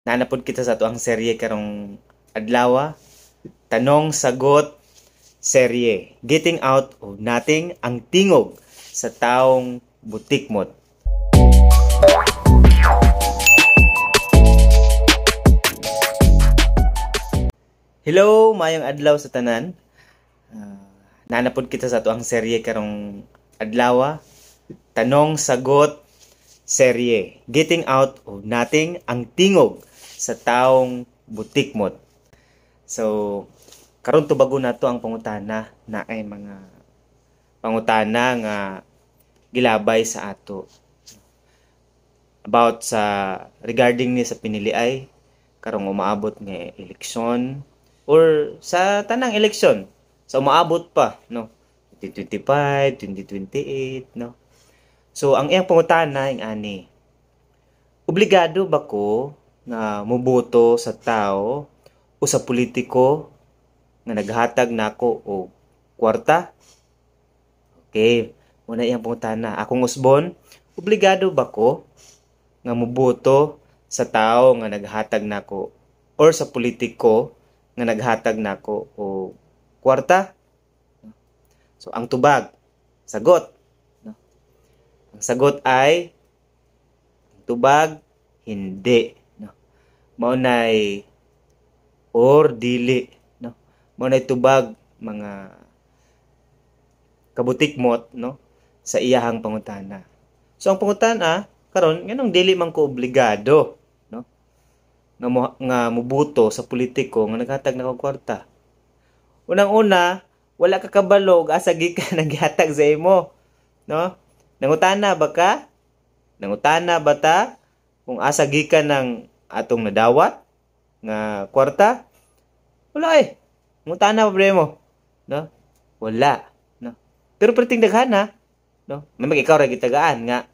Nanapod kita sa tuang serye karong adlawa ah. Tanong sagot serye. Getting out of nothing ang tingog sa taong butikmot. Hello, mayong adlaw sa tanan. Uh, nanapod kita sa tuang serye karong adlawa. Ah. Tanong sagot serye. Getting out of nothing ang tingog sa taong butikmot. So, karon tubago na to ang pangutana na ay mga pangutana nga gilabay sa ato about sa regarding ni sa pinili ay karong umaabot nga eleksyon or sa tanang eleksyon sa so, umaabot pa no 2025 2028 no so ang iyang pangutana ing ani obligado ba ko na muboto sa tao o sa politiko na naghatag nako na o kwarta? Okay, muna iyang pangutana. Akong usbon, obligado ba ko na muboto sa tao nga naghatag nako na or sa politiko nga naghatag nako na o kwarta? So, ang tubag, sagot. Ang sagot ay, tubag, hindi mao nay or dili no mao nay tubag mga kabutik kabutikmot no sa iyahang pangutana so ang pangutana karon nganong dili man ko obligado no nga, nga mubuto sa politiko nga naghatag na kwarta unang-una wala ka kabalog og asa gikan naghatag sa imo no nangutana ba ka nangutana ba ta kung asa gikan ng atong nadawat nga kwarta wala eh muta na problema no wala no pero perting daghan ha no may magikaw ra gitagaan nga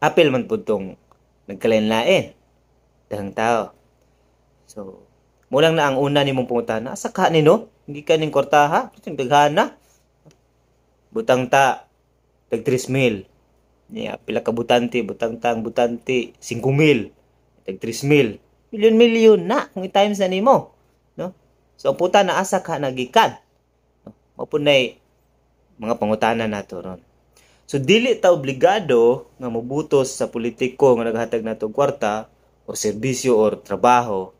apil man pud tong nagkalain-lain dahang tao so mulang na ang una nimong pungutan na asa ka ni no hindi ka ning kwarta ha perting daghan na butang ta tag 3 mil niya yeah, pila ka butanti butang tang butanti 5 mil tag 3 mil. Milyon-milyon na kung i-times na nimo, no? So ang puta na asa ka nagikan. No? Mapunay eh, mga pangutana nato ron. So dili ta obligado nga mubutos sa politiko nga naghatag nato kwarta o serbisyo or trabaho.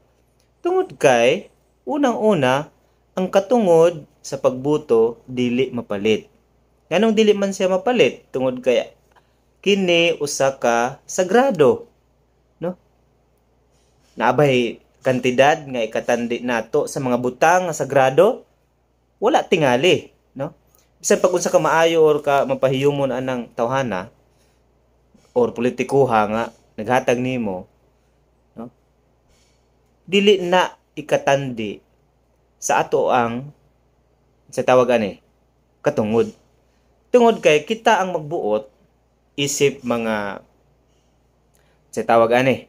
Tungod kay unang-una ang katungod sa pagbuto dili mapalit. Ganong dili man siya mapalit tungod kay kini usa ka sagrado. Naabay kantidad nga ikatandi nato sa mga butang nga sagrado wala tingali, no? Bisan pag unsa ka maayo or ka mapahiyumon anang tawhana or politikuha nga naghatag nimo, no? Dili na ikatandi sa ato ang sa tawag ani katungod. Tungod kay kita ang magbuot isip mga sa tawag ani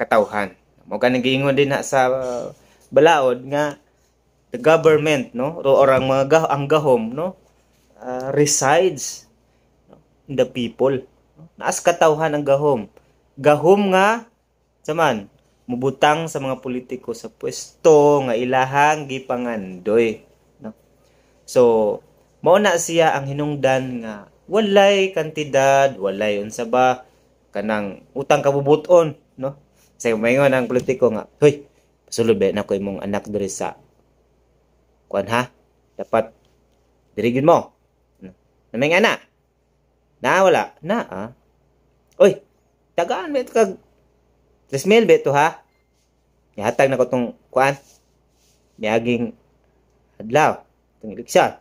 katauhan. Mo ganing nagingon din na sa uh, balaod nga the government no or ang mga gah ang gahom no uh, resides no? in the people. No? Naas katauhan ang gahom. Gahom nga saman mubutang sa mga politiko sa pwesto nga ilahang gipangandoy. No? So, mao na siya ang hinungdan nga walay kantidad, walay unsa ba kanang utang kabubuton sa mayon ang politiko nga, Hoy, pasulod ba na ko imong anak diri sa kuan ha? Dapat dirigin mo. Namay nga na. Na wala. Na ah. Oy, tagaan ba ito kag Tresmil ba ito ha? Nihatag na ko tong kuan. Miaging adlaw. Itong eleksyon.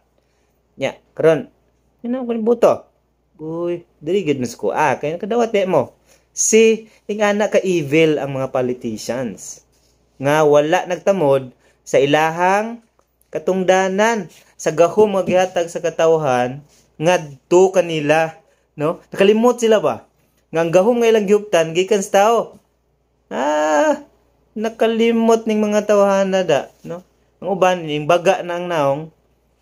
Nya, karon. Yan ang buto. Uy, dirigid mo sa ah, Kaya nakadawat ba mo. Si ingana ka evil ang mga politicians nga wala nagtamod sa ilahang katungdanan sa gahom nga gihatag sa katawhan ngadto kanila no nakalimot sila ba nga ang gahom nga ilang gihuptan gikan sa tao ah nakalimot ning mga tawhan na da no ang uban ning baga na ang naong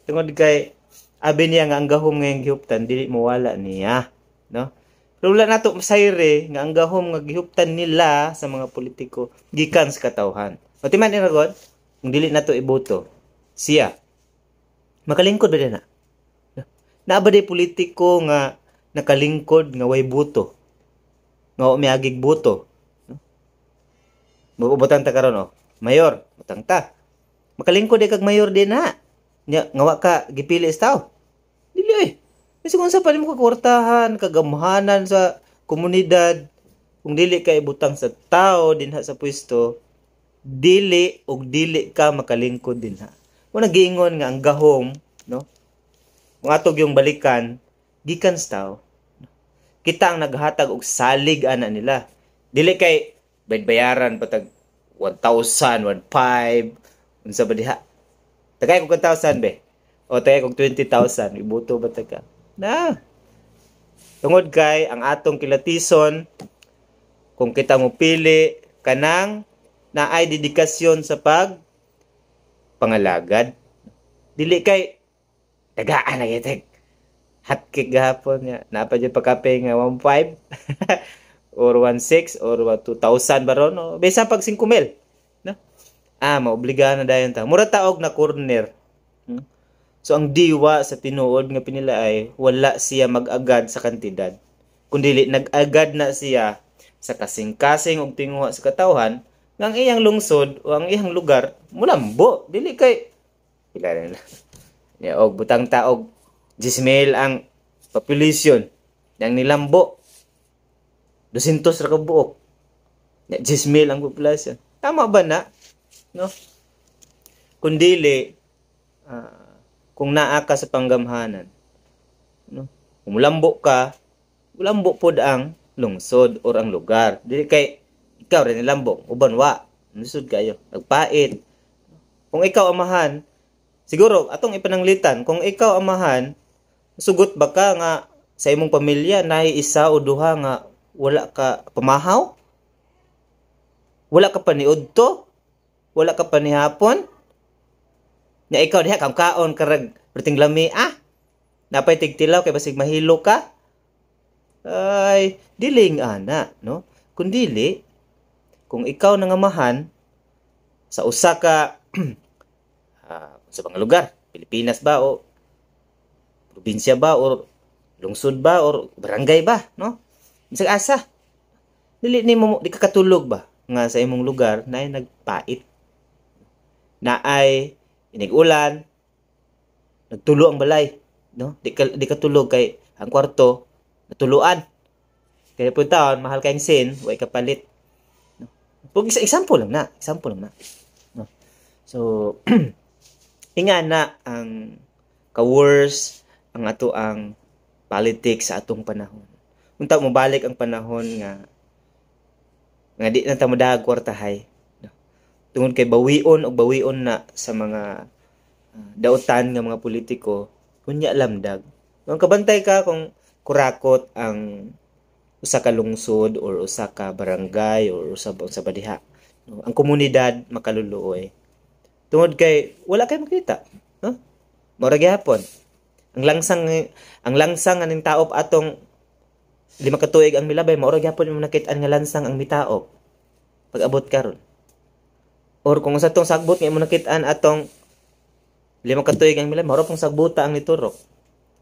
tungod kay abi niya nga ang gahom nga ilang gihuptan dili mawala niya no wala nato masayre nga ang gahom nga gihuptan nila sa mga politiko gikan sa katawhan. O timan iragon, kung dili nato iboto siya. Makalingkod ba na? Naa ba politiko nga nakalingkod nga way buto? Nga umiagig buto? Butang ta karon oh. Mayor, butang ta. Makalingkod ay kag mayor din na. Nga, nga ka gipili sa tao. Dili eh. Kasi kung sa pa nimo kagwartahan, kagamhanan sa komunidad, kung dili ka ibutang sa tao dinha sa pwesto, dili og dili ka makalingkod dinha. Mo nagingon nga ang gahom, no? Kung atog yung balikan, gikan sa tao. Kita ang naghatag og salig ana nila. Dili kay baybayaran patag 1,000, 1,500, unsa ba diha? Tagay ko 1,000 be. O tagay ko 20,000, ibuto ba taga? na tungod kay ang atong kilatison kung kita mo pili kanang naay dedikasyon sa pag pangalagad dili kay tagaan na gitig hot cake gahapon nga napa jud pagkape nga 15 or 16 or 2000 baron no bisan pag 5,000 no ah maobligahan na dayon ta mura taog na corner So ang diwa sa tinuod nga pinilaay wala siya mag-agad sa kantidad kundi agad na siya sa kasing-kasing og tinguha sa katawhan ng iyang lungsod o ang iyang lugar mulambo dili kay pila na ya og butang taog jismail ang population ng nilambo 200 ra ka buok na jismail ang population tama ba na no kundili uh, ah, kung naa ka sa panggamhanan. No? Kung mulambok ka, mulambok pod ang lungsod or ang lugar. Dili kay ikaw rin nilambok, uban wa, lusod kayo, nagpait. Kung ikaw amahan, siguro atong ipananglitan, kung ikaw amahan, sugot ba ka nga sa imong pamilya naay isa o duha nga wala ka pamahaw? Wala ka paniudto? Wala ka panihapon? Nya ikaw diha kang kaon karag pertinglami ah. Napay tigtilaw kay basig mahilo ka. Ay, diling ana, no? Kung dili, kung ikaw nangamahan sa usa ka uh, sa mga lugar, Pilipinas ba o probinsya ba o lungsod ba o barangay ba, no? Bisag asa. Dili ni mo di ka katulog ba nga sa imong lugar na ay nagpait na ay inigulan, nagtulo ang balay, no? Di ka, di ka tulog kay ang kwarto natuluan. Kaya po taon, mahal kayong sin, way palit. No? Pag example lang na, example lang na. No? So, inga na ang ka-worse ang ato ang politics sa atong panahon. Unta mo balik ang panahon nga nga di na ta modag kwartahay tungod kay bawion o bawion na sa mga uh, ah, dautan nga mga politiko kunya lamdag ang kabantay ka kung kurakot ang usa ka lungsod or usa ka barangay or usa sa badiha no? ang komunidad makaluluoy tungod kay wala kay makita no huh? mura gihapon ang langsang ang langsang aning taop atong lima ka tuig ang milabay mao ra gyapon imong nakit-an nga lansang ang mitaop pag abot karon or kung sa tong sagbot nga mo nakitaan an atong lima ka tuig ang milay maro pang sagbota ang niturok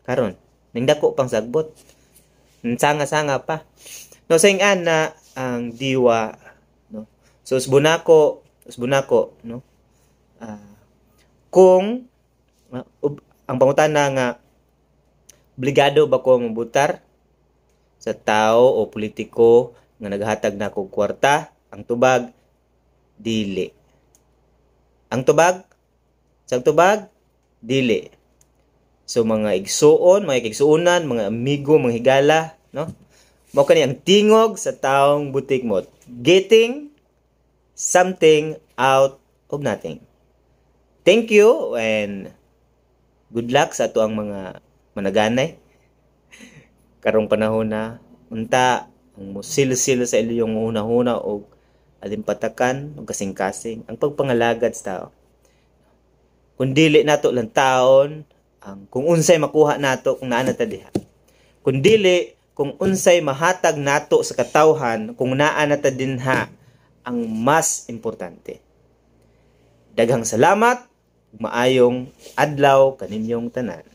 karon ning dako pang sagbot sanga-sanga pa no saingan na ang diwa no so usbunako usbunako no uh, kung uh, ub, ang pangutana nga obligado ba ko mabutar sa tao o politiko nga naghatag na kog kwarta ang tubag dili ang tubag? Sa tubag? Dili. So mga igsuon, mga igsuunan, mga amigo, mga higala, no? Mao kani ang tingog sa taong butik mo. Getting something out of nothing. Thank you and good luck sa ato ang mga managanay. Karong panahon na unta ang musil-sil sa ilyong una huna og alimpatakan o kasing-kasing ang pagpangalagad sa tao. Kung dili nato lang taon, ang kung unsay makuha nato kung naa ta diha. Kung dili kung unsay mahatag nato sa katawhan kung naa na ta dinha ang mas importante. Daghang salamat, maayong adlaw kaninyong tanan.